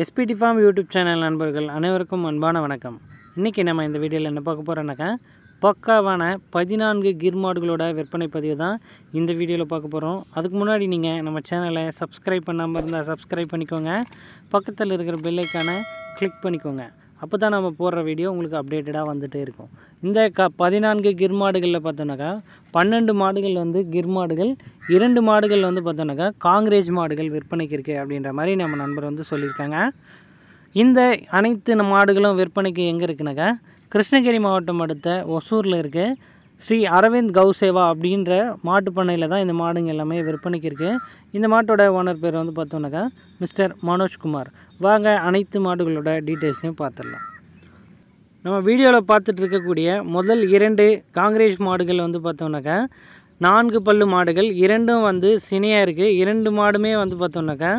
SPD farm YouTube channel நண்பர்கள் அனைவருக்கும் அன்பான வணக்கம் இன்றைக்கி நம்ம இந்த வீடியோவில் என்ன பார்க்க போகிறோன்னாக்கா பக்காவான பதினான்கு கிர் மாடுகளோட விற்பனை பதிவு தான் இந்த வீடியோவில் பார்க்க போகிறோம் அதுக்கு முன்னாடி நீங்கள் நம்ம சேனலை சப்ஸ்கிரைப் பண்ணாமல் இருந்தால் சப்ஸ்கிரைப் பண்ணிக்கோங்க பக்கத்தில் இருக்கிற பெல்லைக்கான கிளிக் பண்ணிக்கோங்க அப்போ தான் நம்ம போடுற வீடியோ உங்களுக்கு அப்டேட்டடாக வந்துகிட்டே இருக்கும் இந்த க பதினான்கு கிர் மாடுகளில் பார்த்தோன்னாக்கா பன்னெண்டு மாடுகள் வந்து கிர் மாடுகள் இரண்டு மாடுகள் வந்து பார்த்தோன்னாக்கா காங்கிரேஜ் மாடுகள் விற்பனைக்கு இருக்குது அப்படின்ற மாதிரி நம்ம நண்பர் வந்து சொல்லியிருக்காங்க இந்த அனைத்து மாடுகளும் விற்பனைக்கு எங்கே இருக்குனாக்கா கிருஷ்ணகிரி மாவட்டம் அடுத்த ஒசூரில் இருக்குது ஸ்ரீ அரவிந்த் கவுசேவா அப்படின்ற மாட்டு பண்ணையில் தான் இந்த மாடுங்க எல்லாமே விற்பனைக்கு இருக்குது இந்த மாட்டோட ஓனர் பேர் வந்து பார்த்தோன்னாக்கா மிஸ்டர் மனோஜ்குமார் வாங்க அனைத்து மாடுகளோட டீட்டெயில்ஸையும் பார்த்துடலாம் நம்ம வீடியோவில் பார்த்துட்டு இருக்கக்கூடிய முதல் இரண்டு காங்கிரேஸ் மாடுகள் வந்து பார்த்தோன்னாக்கா நான்கு பல்லு மாடுகள் இரண்டும் வந்து சினையாக இருக்குது இரண்டு மாடுமே வந்து பார்த்தோன்னாக்கா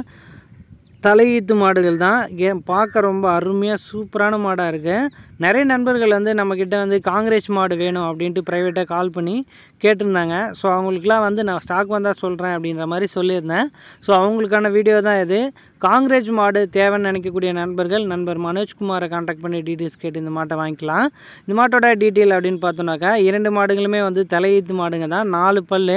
தலையீத்து மாடுகள் தான் ஏன் பார்க்க ரொம்ப அருமையாக சூப்பரான மாடாக இருக்குது நிறைய நண்பர்கள் வந்து நம்மக்கிட்ட வந்து காங்கிரஸ் மாடு வேணும் அப்படின்ட்டு ப்ரைவேட்டாக கால் பண்ணி கேட்டிருந்தாங்க ஸோ அவங்களுக்குலாம் வந்து நான் ஸ்டாக் வந்தால் சொல்கிறேன் அப்படின்ற மாதிரி சொல்லியிருந்தேன் ஸோ அவங்களுக்கான வீடியோ தான் இது காங்கிரேஜ் மாடு தேவைன்னு நினைக்கக்கூடிய நண்பர்கள் நண்பர் மனோஜ்குமாரை காண்டாக்ட் பண்ணி டீட்டெயில்ஸ் கேட்டு இந்த மாட்டை வாங்கிக்கலாம் இந்த மாட்டோட டீட்டெயில் அப்படின்னு பார்த்தோன்னாக்கா இரண்டு மாடுகளுமே வந்து தலையீத்து மாடுங்க தான் நாலு பல்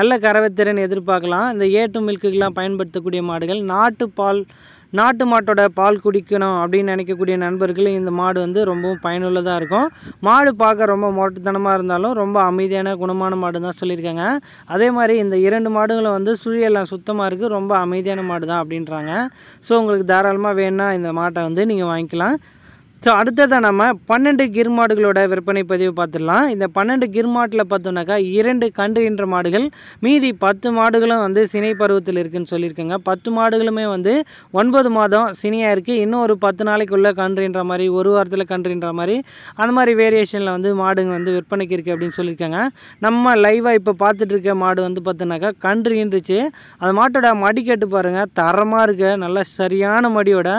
நல்ல திறன் எதிர்பார்க்கலாம் இந்த ஏட்டு மில்க்குக்கெலாம் பயன்படுத்தக்கூடிய மாடுகள் நாட்டு பால் நாட்டு மாட்டோட பால் குடிக்கணும் அப்படின்னு நினைக்கக்கூடிய நண்பர்கள் இந்த மாடு வந்து ரொம்பவும் பயனுள்ளதாக இருக்கும் மாடு பார்க்க ரொம்ப மோட்டத்தனமாக இருந்தாலும் ரொம்ப அமைதியான குணமான மாடு தான் சொல்லியிருக்காங்க அதே மாதிரி இந்த இரண்டு மாடுகளும் வந்து சுழியெல்லாம் சுத்தமாக இருக்குது ரொம்ப அமைதியான மாடு தான் அப்படின்றாங்க ஸோ உங்களுக்கு தாராளமாக வேணுன்னா இந்த மாட்டை வந்து நீங்கள் வாங்கிக்கலாம் ஸோ அடுத்ததாக நம்ம பன்னெண்டு கிர் மாடுகளோட விற்பனை பதிவு பார்த்துடலாம் இந்த பன்னெண்டு கிர் மாட்டில் பார்த்தோம்னாக்கா இரண்டு கன்று என்ற மாடுகள் மீதி பத்து மாடுகளும் வந்து சினை பருவத்தில் இருக்குதுன்னு சொல்லியிருக்கேங்க பத்து மாடுகளுமே வந்து ஒன்பது மாதம் சினியாக இருக்குது இன்னும் ஒரு பத்து நாளைக்குள்ளே கன்றுன்ற மாதிரி ஒரு வாரத்தில் கன்றுன்ற மாதிரி அந்த மாதிரி வேரியேஷனில் வந்து மாடுங்க வந்து விற்பனைக்கு இருக்குது அப்படின்னு சொல்லியிருக்காங்க நம்ம லைவாக இப்போ பார்த்துட்டு இருக்க மாடு வந்து பார்த்தோம்னாக்கா கன்று இருந்துச்சு அந்த மாட்டோட மடிக்கட்டு பாருங்கள் தரமாக இருக்க நல்லா சரியான மடியோட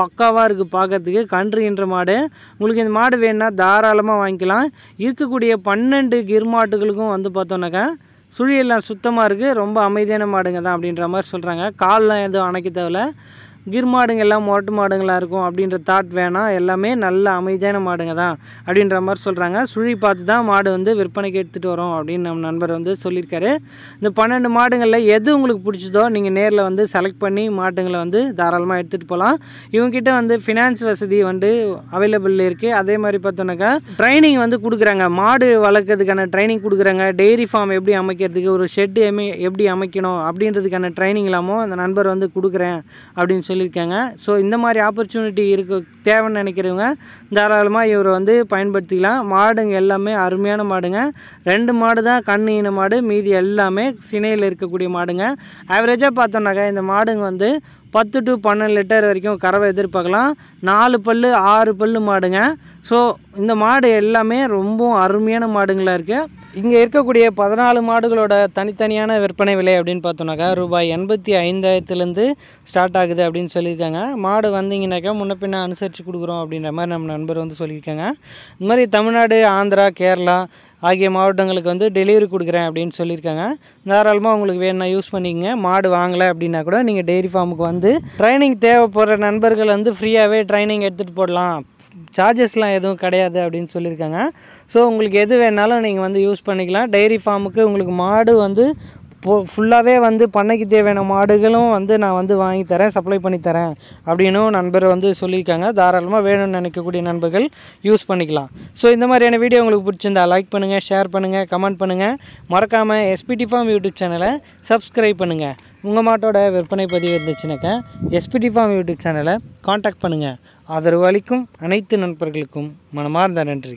பக்காவாக இருக்குது பார்க்கறதுக்கு கன்றுகின்ற மாடு உங்களுக்கு இந்த மாடு வேணுன்னா தாராளமாக வாங்கிக்கலாம் இருக்கக்கூடிய பன்னெண்டு கிர் மாட்டுகளுக்கும் வந்து பார்த்தோன்னாக்கா சுழியெல்லாம் சுத்தமாக இருக்குது ரொம்ப அமைதியான மாடுங்க தான் அப்படின்ற மாதிரி சொல்கிறாங்க காலெலாம் எதுவும் அணைக்க தேவையில்ல கிர் மாடுங்க எல்லாம் முரட்டு மாடுங்களாக இருக்கும் அப்படின்ற தாட் வேணாம் எல்லாமே நல்ல அமைதியான மாடுங்க தான் அப்படின்ற மாதிரி சொல்கிறாங்க சுழி பார்த்து தான் மாடு வந்து விற்பனைக்கு எடுத்துகிட்டு வரோம் அப்படின்னு நம்ம நண்பர் வந்து சொல்லியிருக்காரு இந்த பன்னெண்டு மாடுங்களில் எது உங்களுக்கு பிடிச்சதோ நீங்கள் நேரில் வந்து செலக்ட் பண்ணி மாட்டுங்களை வந்து தாராளமாக எடுத்துகிட்டு போகலாம் இவங்ககிட்ட வந்து ஃபினான்ஸ் வசதி வந்து அவைலபிள் இருக்குது அதே மாதிரி பார்த்தோன்னாக்கா ட்ரைனிங் வந்து கொடுக்குறாங்க மாடு வளர்க்குறதுக்கான ட்ரைனிங் கொடுக்குறாங்க டெய்ரி ஃபார்ம் எப்படி அமைக்கிறதுக்கு ஒரு ஷெட்டு எப்படி அமைக்கணும் அப்படின்றதுக்கான ட்ரைனிங் இல்லாமல் அந்த நண்பர் வந்து கொடுக்குறேன் அப்படின்னு சொல்லி சொல்லியிருக்காங்க ஸோ இந்த மாதிரி ஆப்பர்ச்சுனிட்டி இருக்கு தேவைன்னு நினைக்கிறவங்க தாராளமாக இவர் வந்து பயன்படுத்திக்கலாம் மாடுங்க எல்லாமே அருமையான மாடுங்க ரெண்டு மாடு தான் கண் ஈன மாடு மீதி எல்லாமே சினையில் இருக்கக்கூடிய மாடுங்க ஆவரேஜாக பார்த்தோம்னாக்கா இந்த மாடுங்க வந்து பத்து டு பன்னெண்டு லிட்டர் வரைக்கும் கறவை எதிர்பார்க்கலாம் நாலு பல் ஆறு பல் மாடுங்க ஸோ இந்த மாடு எல்லாமே ரொம்பவும் அருமையான மாடுங்களாக இருக்குது இங்கே இருக்கக்கூடிய பதினாலு மாடுகளோட தனித்தனியான விற்பனை விலை அப்படின்னு பார்த்தோம்னாக்கா ரூபாய் எண்பத்தி ஐந்தாயிரத்துலேருந்து ஸ்டார்ட் ஆகுது அப்படின்னு சொல்லியிருக்காங்க மாடு வந்தீங்கன்னாக்கா முன்ன பின்ன அனுசரித்து கொடுக்குறோம் அப்படின்ற மாதிரி நம்ம நண்பர் வந்து சொல்லியிருக்காங்க இந்த மாதிரி தமிழ்நாடு ஆந்திரா கேரளா ஆகிய மாவட்டங்களுக்கு வந்து டெலிவரி கொடுக்குறேன் அப்படின்னு சொல்லியிருக்காங்க தாராளமாக உங்களுக்கு வேணும்னா யூஸ் பண்ணிக்கங்க மாடு வாங்கலை அப்படின்னா கூட நீங்கள் டெய்ரி ஃபார்முக்கு வந்து ட்ரைனிங் தேவைப்படுற நண்பர்கள் வந்து ஃப்ரீயாகவே ட்ரைனிங் எடுத்துகிட்டு போடலாம் சார்ஜஸ்லாம் எதுவும் கிடையாது அப்படின்னு சொல்லியிருக்காங்க ஸோ உங்களுக்கு எது வேணாலும் நீங்கள் வந்து யூஸ் பண்ணிக்கலாம் டைரி ஃபார்முக்கு உங்களுக்கு மாடு வந்து ஃபுல்லாகவே வந்து பண்ணைக்கு தேவையான மாடுகளும் வந்து நான் வந்து வாங்கி தரேன் சப்ளை பண்ணி தரேன் அப்படின்னும் நண்பர் வந்து சொல்லியிருக்காங்க தாராளமாக வேணும்னு நினைக்கக்கூடிய நண்பர்கள் யூஸ் பண்ணிக்கலாம் ஸோ இந்த மாதிரியான வீடியோ உங்களுக்கு பிடிச்சிருந்தா லைக் பண்ணுங்கள் ஷேர் பண்ணுங்கள் கமெண்ட் பண்ணுங்கள் மறக்காமல் எஸ்பிடி ஃபார்ம் யூடியூப் சேனலை சப்ஸ்கிரைப் பண்ணுங்கள் உங்கள் மாட்டோட விற்பனை பதிவு இருந்துச்சுனாக்கா எஸ்பிடி ஃபார்ம் யூடியூப் சேனலை காண்டாக்ட் பண்ணுங்கள் ஆதரவு அளிக்கும் அனைத்து நண்பர்களுக்கும் மனமார்ந்த நன்றி